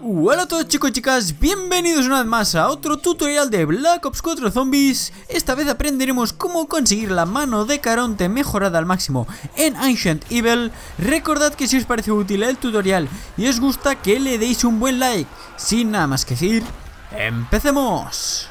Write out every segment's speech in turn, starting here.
Hola a todos chicos y chicas, bienvenidos una vez más a otro tutorial de Black Ops 4 Zombies Esta vez aprenderemos cómo conseguir la mano de Caronte mejorada al máximo en Ancient Evil Recordad que si os parece útil el tutorial y os gusta que le deis un buen like Sin nada más que decir, ¡empecemos!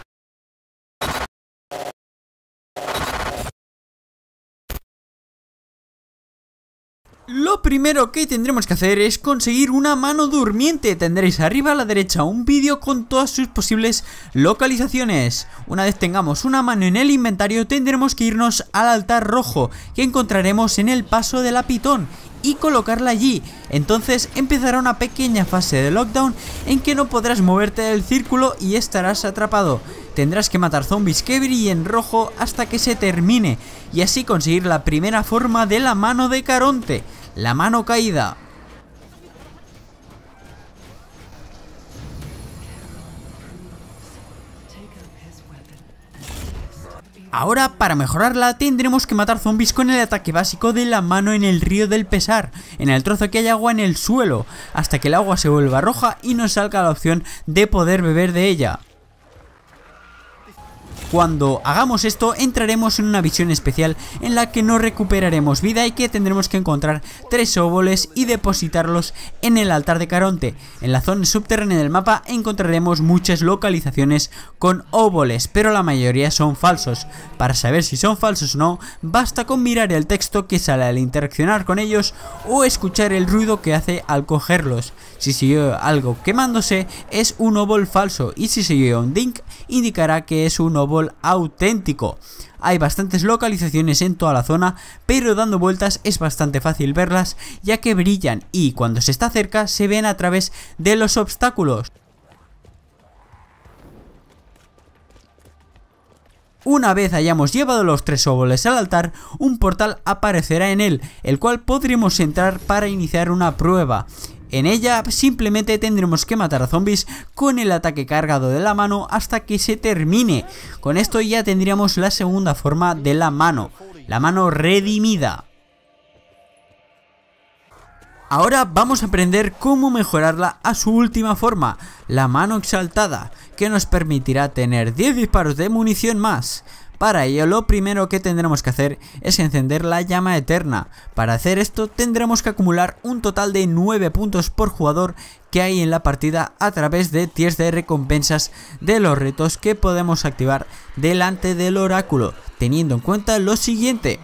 Lo primero que tendremos que hacer es conseguir una mano durmiente. Tendréis arriba a la derecha un vídeo con todas sus posibles localizaciones. Una vez tengamos una mano en el inventario tendremos que irnos al altar rojo que encontraremos en el paso de la pitón y colocarla allí. Entonces empezará una pequeña fase de lockdown en que no podrás moverte del círculo y estarás atrapado. Tendrás que matar zombies que brillen rojo hasta que se termine y así conseguir la primera forma de la mano de Caronte. La mano caída. Ahora, para mejorarla, tendremos que matar zombies con el ataque básico de la mano en el río del pesar, en el trozo que hay agua en el suelo, hasta que el agua se vuelva roja y nos salga la opción de poder beber de ella. Cuando hagamos esto entraremos en una visión especial en la que no recuperaremos vida y que tendremos que encontrar tres óboles y depositarlos en el altar de Caronte. En la zona subterránea del mapa encontraremos muchas localizaciones con óboles, pero la mayoría son falsos. Para saber si son falsos o no, basta con mirar el texto que sale al interaccionar con ellos o escuchar el ruido que hace al cogerlos. Si siguió algo quemándose es un óbol falso y si siguió un dink indicará que es un Óbol auténtico. Hay bastantes localizaciones en toda la zona, pero dando vueltas es bastante fácil verlas ya que brillan y cuando se está cerca se ven a través de los obstáculos. Una vez hayamos llevado los tres Óboles al altar, un portal aparecerá en él, el cual podremos entrar para iniciar una prueba. En ella simplemente tendremos que matar a zombies con el ataque cargado de la mano hasta que se termine. Con esto ya tendríamos la segunda forma de la mano, la mano redimida. Ahora vamos a aprender cómo mejorarla a su última forma, la mano exaltada, que nos permitirá tener 10 disparos de munición más. Para ello lo primero que tendremos que hacer es encender la llama eterna. Para hacer esto tendremos que acumular un total de 9 puntos por jugador que hay en la partida a través de 10 de recompensas de los retos que podemos activar delante del oráculo, teniendo en cuenta lo siguiente.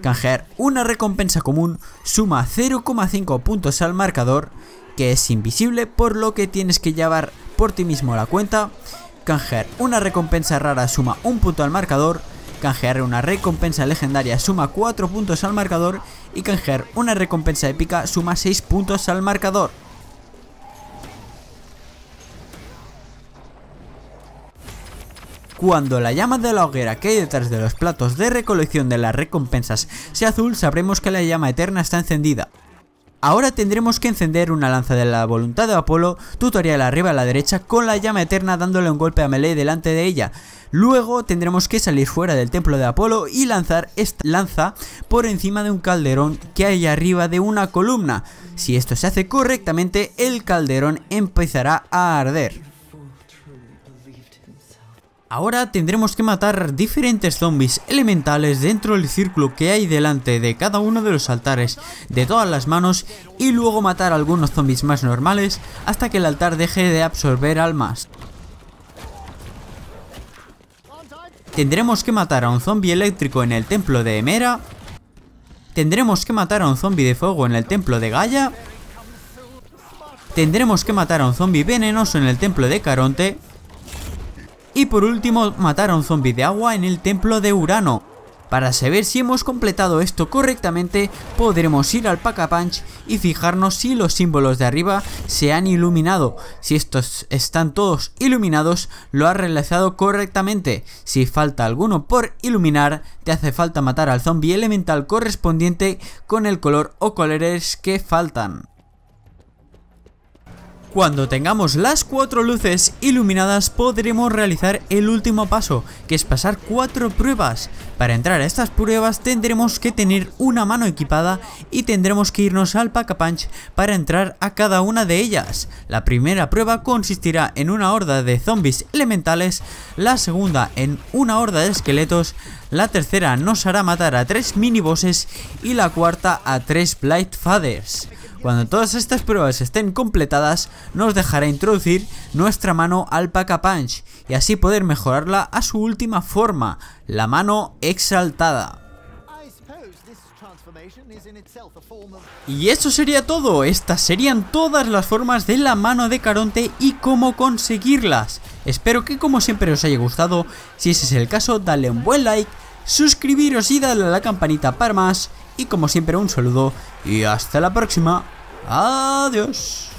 Canjear una recompensa común suma 0,5 puntos al marcador, que es invisible por lo que tienes que llevar por ti mismo la cuenta Canjear una recompensa rara suma un punto al marcador, canjear una recompensa legendaria suma 4 puntos al marcador y canjear una recompensa épica suma 6 puntos al marcador. Cuando la llama de la hoguera que hay detrás de los platos de recolección de las recompensas sea azul, sabremos que la llama eterna está encendida. Ahora tendremos que encender una lanza de la voluntad de Apolo, tutorial arriba a la derecha, con la llama eterna dándole un golpe a Melee delante de ella. Luego tendremos que salir fuera del templo de Apolo y lanzar esta lanza por encima de un calderón que hay arriba de una columna. Si esto se hace correctamente, el calderón empezará a arder. Ahora tendremos que matar diferentes zombies elementales dentro del círculo que hay delante de cada uno de los altares de todas las manos y luego matar algunos zombies más normales hasta que el altar deje de absorber almas. Tendremos que matar a un zombie eléctrico en el templo de Emera. Tendremos que matar a un zombie de fuego en el templo de Gaia. Tendremos que matar a un zombie venenoso en el templo de Caronte y por último matar a un zombie de agua en el templo de Urano. Para saber si hemos completado esto correctamente podremos ir al Pack Punch y fijarnos si los símbolos de arriba se han iluminado. Si estos están todos iluminados lo has realizado correctamente. Si falta alguno por iluminar te hace falta matar al zombie elemental correspondiente con el color o colores que faltan. Cuando tengamos las cuatro luces iluminadas podremos realizar el último paso, que es pasar cuatro pruebas. Para entrar a estas pruebas tendremos que tener una mano equipada y tendremos que irnos al Pack-a-Punch para entrar a cada una de ellas. La primera prueba consistirá en una horda de zombies elementales, la segunda en una horda de esqueletos, la tercera nos hará matar a tres minibosses y la cuarta a tres Blight Fathers. Cuando todas estas pruebas estén completadas, nos dejará introducir nuestra mano al Alpaca Punch y así poder mejorarla a su última forma, la mano exaltada. Y eso sería todo, estas serían todas las formas de la mano de Caronte y cómo conseguirlas. Espero que como siempre os haya gustado, si ese es el caso dale un buen like, suscribiros y darle a la campanita para más, y como siempre un saludo y hasta la próxima. Adiós.